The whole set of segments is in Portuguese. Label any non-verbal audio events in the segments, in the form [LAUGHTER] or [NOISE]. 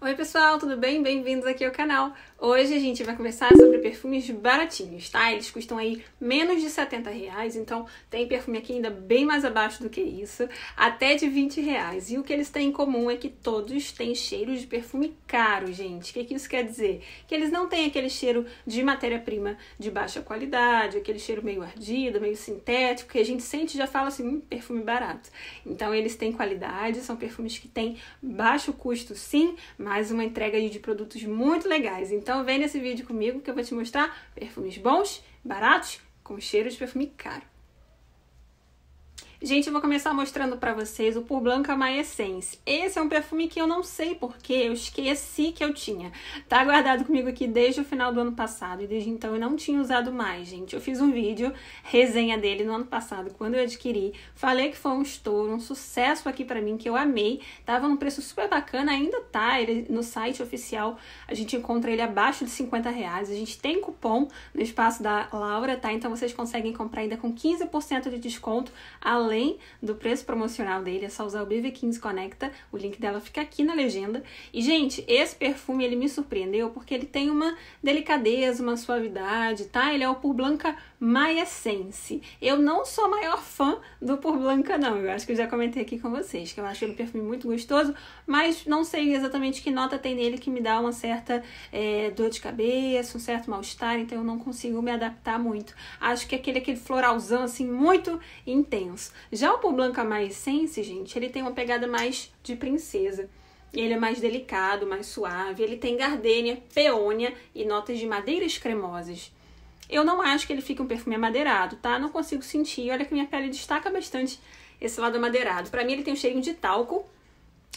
Oi pessoal, tudo bem? Bem-vindos aqui ao canal. Hoje a gente vai conversar sobre perfumes baratinhos, tá? Eles custam aí menos de 70 reais, então tem perfume aqui ainda bem mais abaixo do que isso, até de 20 reais. E o que eles têm em comum é que todos têm cheiros de perfume caro, gente. O que, que isso quer dizer? Que eles não têm aquele cheiro de matéria-prima de baixa qualidade, aquele cheiro meio ardido, meio sintético, que a gente sente e já fala assim, hum, perfume barato. Então eles têm qualidade, são perfumes que têm baixo custo sim, mais uma entrega de produtos muito legais. Então vem nesse vídeo comigo que eu vou te mostrar perfumes bons, baratos, com cheiro de perfume caro. Gente, eu vou começar mostrando para vocês o pur Blanca My Essence. Esse é um perfume que eu não sei porque, eu esqueci que eu tinha. Tá guardado comigo aqui desde o final do ano passado e desde então eu não tinha usado mais, gente. Eu fiz um vídeo, resenha dele no ano passado, quando eu adquiri. Falei que foi um estouro, um sucesso aqui para mim, que eu amei. Tava num preço super bacana, ainda tá. Ele, no site oficial a gente encontra ele abaixo de 50 reais. A gente tem cupom no espaço da Laura, tá? Então vocês conseguem comprar ainda com 15% de desconto, além além do preço promocional dele, é só usar o BV15 Conecta, o link dela fica aqui na legenda. E, gente, esse perfume ele me surpreendeu porque ele tem uma delicadeza, uma suavidade, tá? Ele é o Pur Blanca Maia Sense. Eu não sou a maior fã do Por Blanca, não. Eu acho que eu já comentei aqui com vocês, que eu acho ele um perfume muito gostoso, mas não sei exatamente que nota tem nele que me dá uma certa é, dor de cabeça, um certo mal-estar, então eu não consigo me adaptar muito. Acho que é aquele, aquele floralzão, assim, muito intenso. Já o Por Blanca Maia Sense, gente, ele tem uma pegada mais de princesa. Ele é mais delicado, mais suave. Ele tem gardênia, peônia e notas de madeiras cremosas. Eu não acho que ele fique um perfume amadeirado, tá? Não consigo sentir. Olha que minha pele destaca bastante esse lado amadeirado. Para mim ele tem um cheirinho de talco,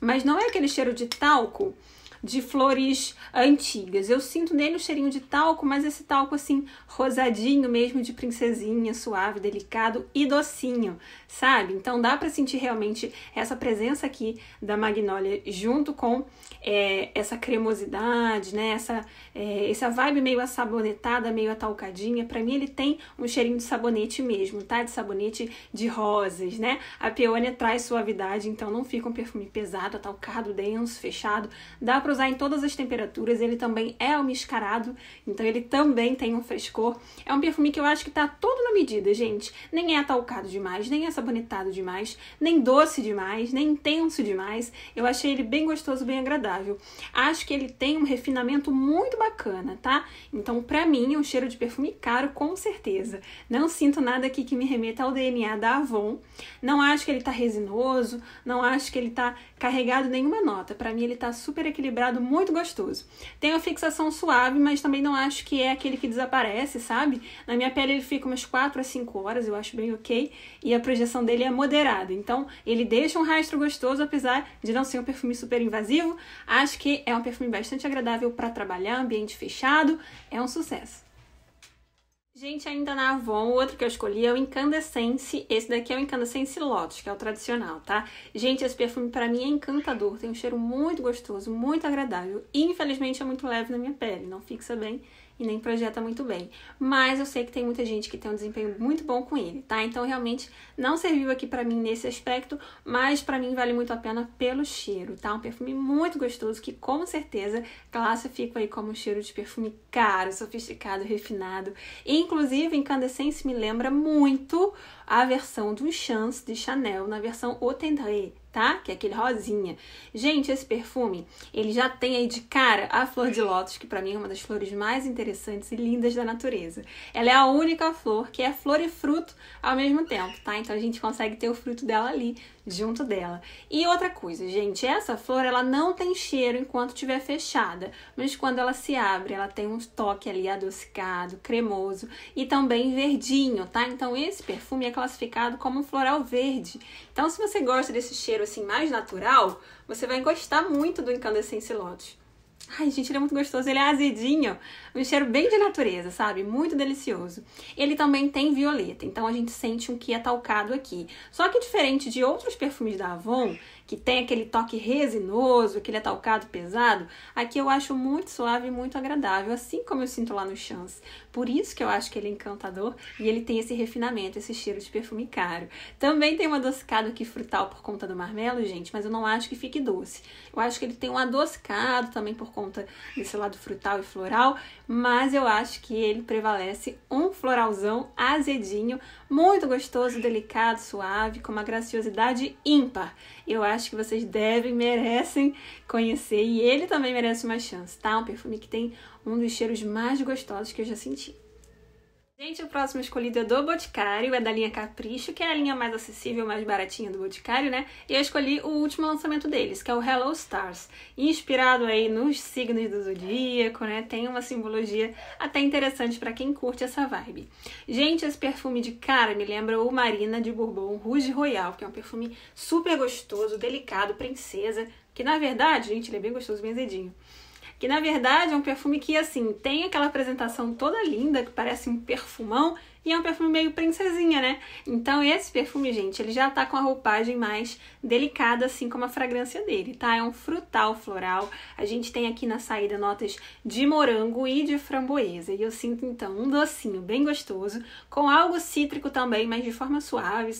mas não é aquele cheiro de talco de flores antigas. Eu sinto nele o cheirinho de talco, mas esse talco assim rosadinho mesmo de princesinha, suave, delicado e docinho, sabe? Então dá para sentir realmente essa presença aqui da magnólia junto com é, essa cremosidade, né? Essa é, essa vibe meio assabonetada, meio atalcadinha. Para mim ele tem um cheirinho de sabonete mesmo, tá? De sabonete de rosas, né? A peônia traz suavidade, então não fica um perfume pesado, atalcado, denso, fechado. Dá para usar em todas as temperaturas, ele também é almiscarado, então ele também tem um frescor. É um perfume que eu acho que tá todo na medida, gente. Nem é atalcado demais, nem é sabonetado demais, nem doce demais, nem intenso demais. Eu achei ele bem gostoso, bem agradável. Acho que ele tem um refinamento muito bacana, tá? Então, para mim, é um cheiro de perfume caro, com certeza. Não sinto nada aqui que me remeta ao DNA da Avon. Não acho que ele tá resinoso, não acho que ele tá carregado nenhuma nota. Para mim ele está super equilibrado, muito gostoso. Tem uma fixação suave, mas também não acho que é aquele que desaparece, sabe? Na minha pele ele fica umas 4 a 5 horas, eu acho bem ok. E a projeção dele é moderada, então ele deixa um rastro gostoso, apesar de não ser um perfume super invasivo. Acho que é um perfume bastante agradável para trabalhar, ambiente fechado, é um sucesso. Gente, ainda na Avon, o outro que eu escolhi é o Incandescence. Esse daqui é o Incandescence Lotus, que é o tradicional, tá? Gente, esse perfume para mim é encantador. Tem um cheiro muito gostoso, muito agradável. Infelizmente é muito leve na minha pele, não fixa bem e nem projeta muito bem. Mas eu sei que tem muita gente que tem um desempenho muito bom com ele, tá? Então realmente não serviu aqui para mim nesse aspecto, mas para mim vale muito a pena pelo cheiro, tá? Um perfume muito gostoso que com certeza classifico aí como um cheiro de perfume caro, sofisticado, refinado. E, inclusive, Incandescence me lembra muito a versão do Chance de Chanel na versão Au Tendré, tá? Que é aquele rosinha. Gente, esse perfume, ele já tem aí de cara a flor de lótus, que para mim é uma das flores mais interessantes e lindas da natureza. Ela é a única flor que é flor e fruto ao mesmo tempo, tá? Então a gente consegue ter o fruto dela ali, junto dela. E outra coisa, gente, essa flor ela não tem cheiro enquanto estiver fechada, mas quando ela se abre, ela tem um toque ali adocicado, cremoso e também verdinho, tá? Então esse perfume é classificado como um floral verde. Então se você gosta desse cheiro assim mais natural, você vai gostar muito do Incandescence Lotus. Ai, gente, ele é muito gostoso, ele é azedinho, um cheiro bem de natureza, sabe? Muito delicioso. Ele também tem violeta, então a gente sente um que é talcado aqui. Só que diferente de outros perfumes da Avon, que tem aquele toque resinoso, aquele atalcado é pesado, aqui eu acho muito suave e muito agradável, assim como eu sinto lá no Chance. Por isso que eu acho que ele é encantador e ele tem esse refinamento, esse cheiro de perfume caro. Também tem um adocicado aqui frutal por conta do marmelo, gente, mas eu não acho que fique doce. Eu acho que ele tem um adocicado também por conta desse lado frutal e floral, mas eu acho que ele prevalece um floralzão azedinho, muito gostoso, delicado, suave, com uma graciosidade ímpar. Eu acho que vocês devem, merecem conhecer e ele também merece uma chance, tá? Um perfume que tem um dos cheiros mais gostosos que eu já senti. Gente, o próximo escolhido é do Boticário, é da linha Capricho, que é a linha mais acessível, mais baratinha do Boticário, né? E eu escolhi o último lançamento deles, que é o Hello Stars. Inspirado aí nos signos do zodíaco, né? Tem uma simbologia até interessante para quem curte essa vibe. Gente, esse perfume de cara me lembra o Marina de Bourbon Rouge Royal, que é um perfume super gostoso, delicado, princesa, que na verdade, gente, ele é bem gostoso, bem azedinho que na verdade é um perfume que assim tem aquela apresentação toda linda que parece um perfumão e é um perfume meio princesinha, né? Então esse perfume, gente, ele já tá com a roupagem mais delicada, assim como a fragrância dele, tá? É um frutal floral. A gente tem aqui na saída notas de morango e de framboesa. E eu sinto então um docinho bem gostoso, com algo cítrico também, mas de forma suave,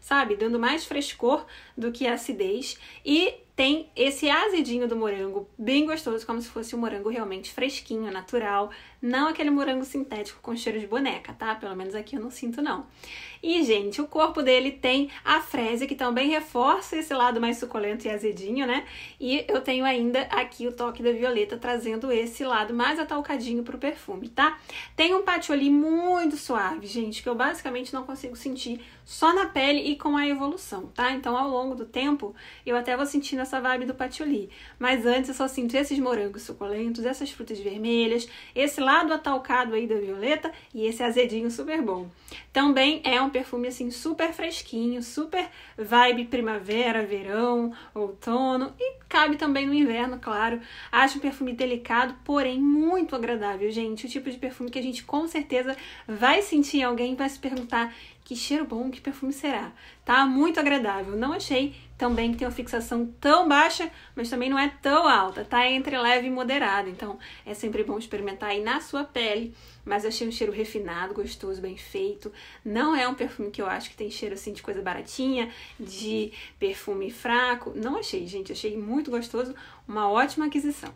sabe? Dando mais frescor do que acidez. E tem esse azedinho do morango, bem gostoso, como se fosse um morango realmente fresquinho, natural, não aquele morango sintético com cheiro de boneca, tá? Pelo menos aqui eu não sinto não. E gente, o corpo dele tem a fresa que também reforça esse lado mais suculento e azedinho, né? E eu tenho ainda aqui o toque da violeta trazendo esse lado mais atalcadinho pro perfume, tá? Tem um patchouli muito suave, gente, que eu basicamente não consigo sentir só na pele e com a evolução, tá? Então, ao longo do tempo, eu até vou sentindo nessa vibe do patchouli. Mas antes eu só sinto esses morangos suculentos, essas frutas vermelhas, esse lado atalcado aí da violeta e esse azedinho super bom. Também é um perfume assim super fresquinho, super vibe primavera, verão, outono e cabe também no inverno, claro. Acho um perfume delicado, porém muito agradável, gente. O tipo de perfume que a gente com certeza vai sentir em alguém vai se perguntar que cheiro bom, que perfume será? Tá muito agradável. Não achei também que tem uma fixação tão baixa, mas também não é tão alta, tá? entre leve e moderado. Então é sempre bom experimentar aí na sua pele. Mas achei um cheiro refinado, gostoso, bem feito. Não é um perfume que eu acho que tem cheiro assim de coisa baratinha, de perfume fraco. Não achei, gente. Achei muito gostoso. Uma ótima aquisição.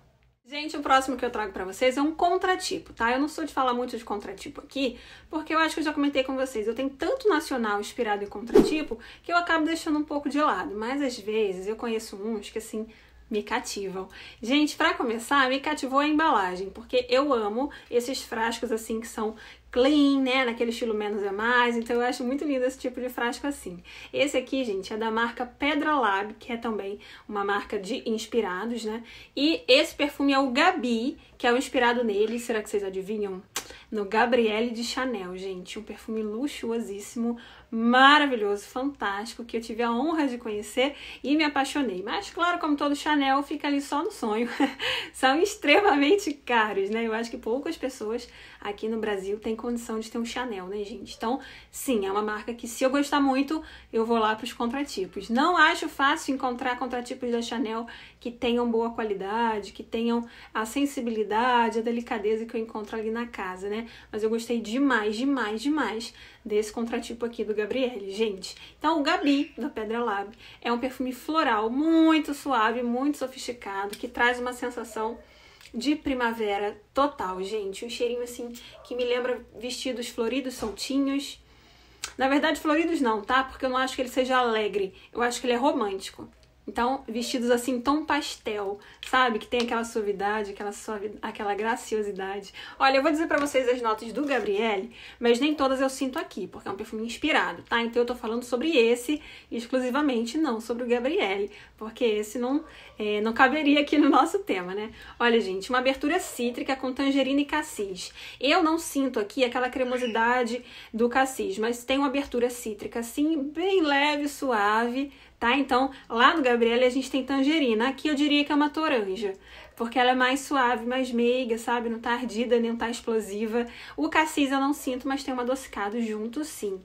Gente, o próximo que eu trago para vocês é um contratipo, tá? Eu não sou de falar muito de contratipo aqui, porque eu acho que eu já comentei com vocês. Eu tenho tanto nacional inspirado em contratipo que eu acabo deixando um pouco de lado. Mas às vezes eu conheço uns que assim me cativam. Gente, para começar, me cativou a embalagem, porque eu amo esses frascos assim que são clean, né, naquele estilo menos é mais, então eu acho muito lindo esse tipo de frasco assim. Esse aqui, gente, é da marca Pedra Lab, que é também uma marca de inspirados, né, e esse perfume é o Gabi, que é o inspirado nele, será que vocês adivinham? No Gabrielle de Chanel, gente, um perfume luxuosíssimo, maravilhoso, fantástico, que eu tive a honra de conhecer e me apaixonei. Mas, claro, como todo Chanel, fica ali só no sonho. [LAUGHS] São extremamente caros, né? Eu acho que poucas pessoas aqui no Brasil têm condição de ter um Chanel, né, gente? Então, sim, é uma marca que se eu gostar muito, eu vou lá para os contratipos. Não acho fácil encontrar contratipos da Chanel que tenham boa qualidade, que tenham a sensibilidade, a delicadeza que eu encontro ali na casa, né? Mas eu gostei demais, demais, demais desse contratipo aqui do Gabriele, gente. Então, o Gabi, da Pedra Lab, é um perfume floral muito suave, muito sofisticado, que traz uma sensação de primavera total, gente. Um cheirinho, assim, que me lembra vestidos floridos, soltinhos. Na verdade, floridos não, tá? Porque eu não acho que ele seja alegre. Eu acho que ele é romântico. Então, vestidos assim, tom pastel, sabe? Que tem aquela suavidade, aquela, suavidade, aquela graciosidade. Olha, eu vou dizer para vocês as notas do Gabrielle, mas nem todas eu sinto aqui, porque é um perfume inspirado, tá? Então eu tô falando sobre esse exclusivamente, não sobre o Gabrielle, porque esse não, é, não caberia aqui no nosso tema, né? Olha, gente, uma abertura cítrica com tangerina e cassis. Eu não sinto aqui aquela cremosidade do cassis, mas tem uma abertura cítrica, assim, bem leve, suave, tá? Então, lá no Gabriele a gente tem tangerina. Aqui eu diria que é uma toranja, porque ela é mais suave, mais meiga, sabe? Não tá ardida, nem tá explosiva. O cassis eu não sinto, mas tem um adocicado junto, sim.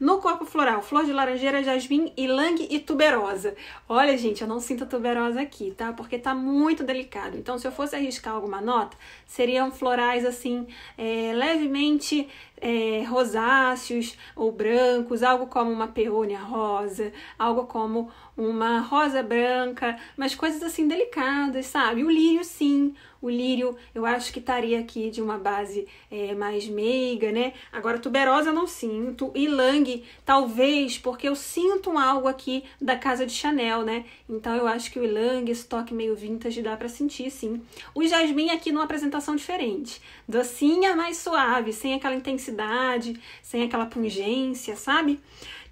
No corpo floral, flor de laranjeira, jasmim, ylang e tuberosa. Olha, gente, eu não sinto tuberosa aqui, tá? Porque tá muito delicado. Então, se eu fosse arriscar alguma nota, seriam florais assim, é, levemente é, rosáceos ou brancos, algo como uma peônia rosa, algo como uma rosa branca, mas coisas assim delicadas, sabe? O lírio, sim o lírio, eu acho que estaria aqui de uma base é, mais meiga, né? Agora, tuberosa eu não sinto. E lang, talvez, porque eu sinto um algo aqui da casa de Chanel, né? Então, eu acho que o ylang, esse toque meio vintage, dá para sentir, sim. O jasmim aqui numa apresentação diferente. Docinha, mais suave, sem aquela intensidade, sem aquela pungência, sabe?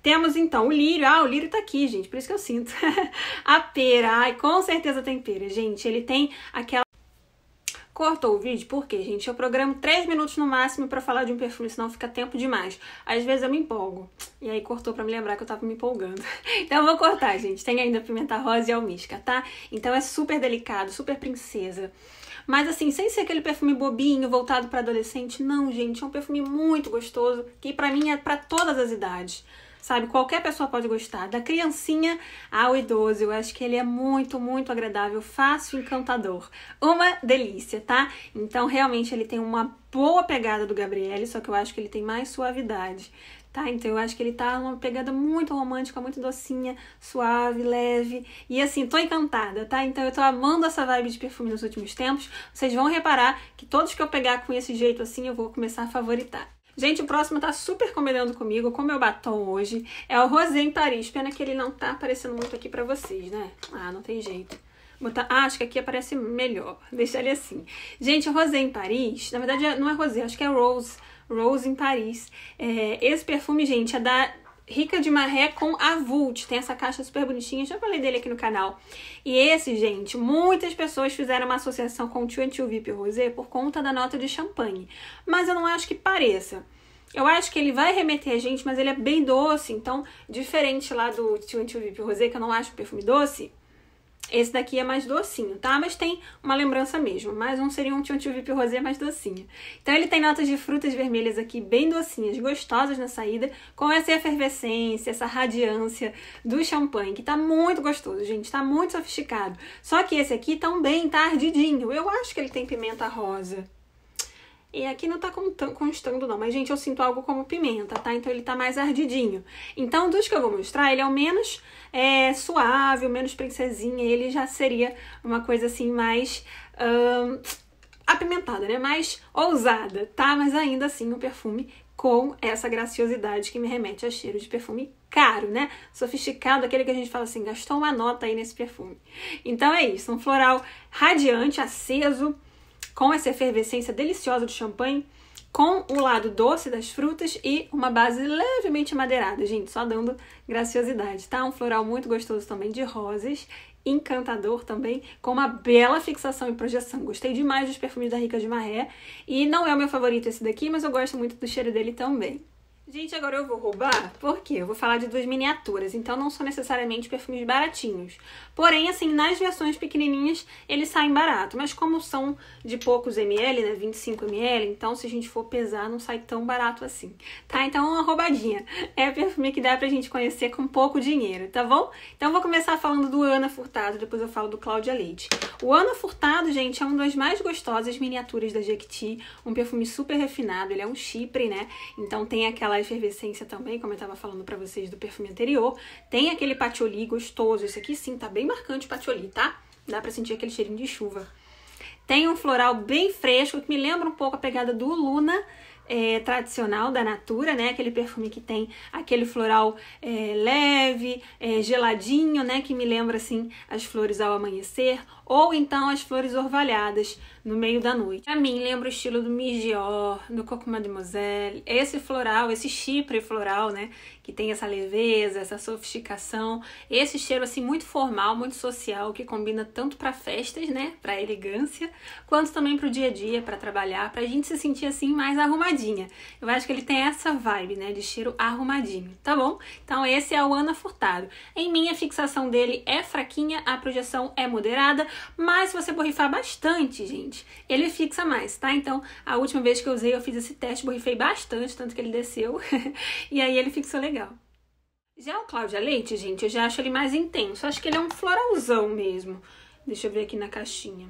Temos então o lírio. Ah, o lírio tá aqui, gente, por isso que eu sinto. [LAUGHS] a pera, ai, com certeza tem pera, gente. Ele tem aquela Cortou o vídeo? Por quê, gente? Eu programo 3 minutos no máximo para falar de um perfume, senão fica tempo demais. Às vezes eu me empolgo. E aí cortou para me lembrar que eu tava me empolgando. [LAUGHS] Então eu vou cortar, gente. Tem ainda pimenta rosa e almíscar, tá? Então é super delicado, super princesa. Mas assim, sem ser aquele perfume bobinho, voltado para adolescente, não, gente, é um perfume muito gostoso, que para mim é para todas as idades sabe? Qualquer pessoa pode gostar, da criancinha ao idoso. Eu acho que ele é muito, muito agradável, fácil, encantador. Uma delícia, tá? Então, realmente, ele tem uma boa pegada do Gabriele, só que eu acho que ele tem mais suavidade. Tá? Então eu acho que ele tá numa pegada muito romântica, muito docinha, suave, leve. E assim, tô encantada, tá? Então eu tô amando essa vibe de perfume nos últimos tempos. Vocês vão reparar que todos que eu pegar com esse jeito assim, eu vou começar a favoritar. Gente, o próximo tá super combinando comigo, com meu batom hoje. É o Rosé em Paris. Pena que ele não tá aparecendo muito aqui pra vocês, né? Ah, não tem jeito. Botar, ah, acho que aqui aparece melhor. [LAUGHS] Deixar ele assim. Gente, Rosé em Paris, na verdade não é Rosé, acho que é Rose. Rose em Paris. É, esse perfume, gente, é da Rica de Marré com Avult. Tem essa caixa super bonitinha, já falei dele aqui no canal. E esse, gente, muitas pessoas fizeram uma associação com o Tio Tio VIP Rosé por conta da nota de champanhe. Mas eu não acho que pareça. Eu acho que ele vai remeter a gente, mas ele é bem doce, então, diferente lá do Tio Tio VIP Rosé, que eu não acho perfume doce, esse daqui é mais docinho, tá? Mas tem uma lembrança mesmo. Mais um seria um tio VIP rosé mais docinho. Então ele tem notas de frutas vermelhas aqui bem docinhas, gostosas na saída, com essa efervescência, essa radiância do champanhe, que tá muito gostoso, gente. Tá muito sofisticado. Só que esse aqui também tá ardidinho. Eu acho que ele tem pimenta rosa. E aqui não tá constando não, mas gente, eu sinto algo como pimenta, tá? Então ele tá mais ardidinho. Então dos que eu vou mostrar, ele é o menos é, suave, o menos princesinha, ele já seria uma coisa assim mais... Hum, apimentada, né? Mais ousada, tá? Mas ainda assim um perfume com essa graciosidade que me remete a cheiro de perfume caro, né? Sofisticado, aquele que a gente fala assim, gastou uma nota aí nesse perfume. Então é isso, um floral radiante, aceso, com essa efervescência deliciosa do champanhe, com o lado doce das frutas e uma base levemente madeirada, gente, só dando graciosidade, tá? Um floral muito gostoso também de rosas, encantador também, com uma bela fixação e projeção. Gostei demais dos perfumes da Rica de Maré e não é o meu favorito esse daqui, mas eu gosto muito do cheiro dele também. Gente, agora eu vou roubar, quê? eu vou falar de duas miniaturas, então não são necessariamente perfumes baratinhos. Porém, assim, nas versões pequenininhas eles saem barato, mas como são de poucos ml, né, 25 ml, então se a gente for pesar não sai tão barato assim, tá? Então uma roubadinha. É perfume que dá pra gente conhecer com pouco dinheiro, tá bom? Então vou começar falando do Ana Furtado, depois eu falo do Cláudia Leite. O Ana Furtado, gente, é um das mais gostosas miniaturas da Jequiti, um perfume super refinado, ele é um chipre, né? Então tem aquela efervescência também, como eu estava falando para vocês do perfume anterior. Tem aquele patchouli gostoso. Esse aqui sim tá bem marcante o patchouli, tá? Dá para sentir aquele cheirinho de chuva. Tem um floral bem fresco que me lembra um pouco a pegada do Luna. É, tradicional da Natura, né? Aquele perfume que tem aquele floral é, leve, é, geladinho, né? Que me lembra assim as flores ao amanhecer, ou então as flores orvalhadas no meio da noite. Pra mim, lembra o estilo do Migior, do Coco Mademoiselle, esse floral, esse chipre floral, né? Que tem essa leveza, essa sofisticação, esse cheiro assim muito formal, muito social, que combina tanto para festas, né? Para elegância, quanto também para o dia a dia, para trabalhar, para a gente se sentir assim mais arrumadinha. Eu acho que ele tem essa vibe, né? De cheiro arrumadinho, tá bom? Então esse é o Ana Furtado. Em mim, a fixação dele é fraquinha, a projeção é moderada, mas se você borrifar bastante, gente, ele fixa mais, tá? Então, a última vez que eu usei, eu fiz esse teste, borrifei bastante, tanto que ele desceu, [LAUGHS] e aí ele fixou legal. Já o Cláudia Leite, gente, eu já acho ele mais intenso. Acho que ele é um floralzão mesmo. Deixa eu ver aqui na caixinha.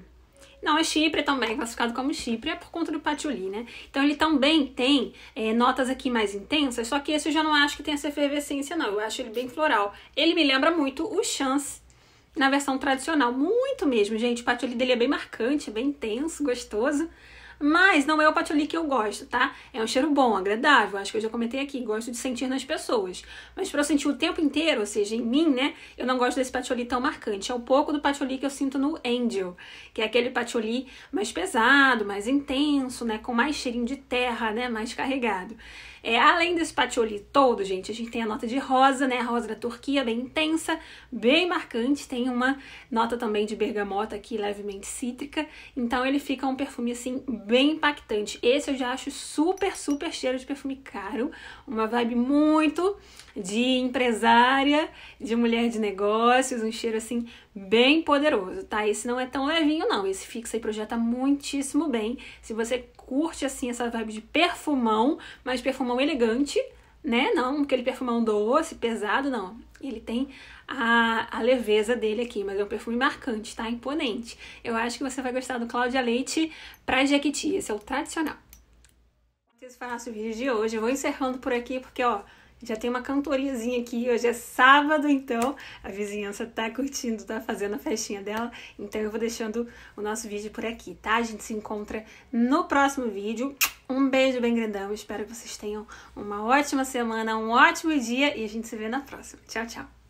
Não, é chipre também, classificado como chipre, é por conta do patchouli, né? Então ele também tem é, notas aqui mais intensas, só que esse eu já não acho que tem essa efervescência, não. Eu acho ele bem floral. Ele me lembra muito o Chance na versão tradicional. Muito mesmo, gente. O patchouli dele é bem marcante, é bem intenso, gostoso. Mas não é o patchouli que eu gosto, tá? É um cheiro bom, agradável, acho que eu já comentei aqui, gosto de sentir nas pessoas. Mas para eu sentir o tempo inteiro, ou seja, em mim, né, eu não gosto desse patchouli tão marcante. É um pouco do patchouli que eu sinto no Angel, que é aquele patchouli mais pesado, mais intenso, né, com mais cheirinho de terra, né, mais carregado. É, além desse patchouli todo, gente, a gente tem a nota de rosa, né? A rosa da Turquia, bem intensa, bem marcante. Tem uma nota também de bergamota aqui, levemente cítrica. Então ele fica um perfume, assim, bem impactante. Esse eu já acho super, super cheiro de perfume caro. Uma vibe muito de empresária, de mulher de negócios, um cheiro, assim, bem poderoso, tá? Esse não é tão levinho, não. Esse fixa e projeta muitíssimo bem. Se você curte assim essa vibe de perfumão, mas perfumão elegante, né? Não aquele perfumão doce, pesado, não. Ele tem a, a leveza dele aqui, mas é um perfume marcante, tá? Imponente. Eu acho que você vai gostar do Cláudia Leite pra Jequiti. Esse é o tradicional. Preciso falar sobre o vídeo de hoje. Eu vou encerrando por aqui porque, ó, já tem uma cantoriazinha aqui, hoje é sábado, então a vizinhança tá curtindo, tá fazendo a festinha dela. Então eu vou deixando o nosso vídeo por aqui, tá? A gente se encontra no próximo vídeo. Um beijo bem grandão, espero que vocês tenham uma ótima semana, um ótimo dia e a gente se vê na próxima. Tchau, tchau!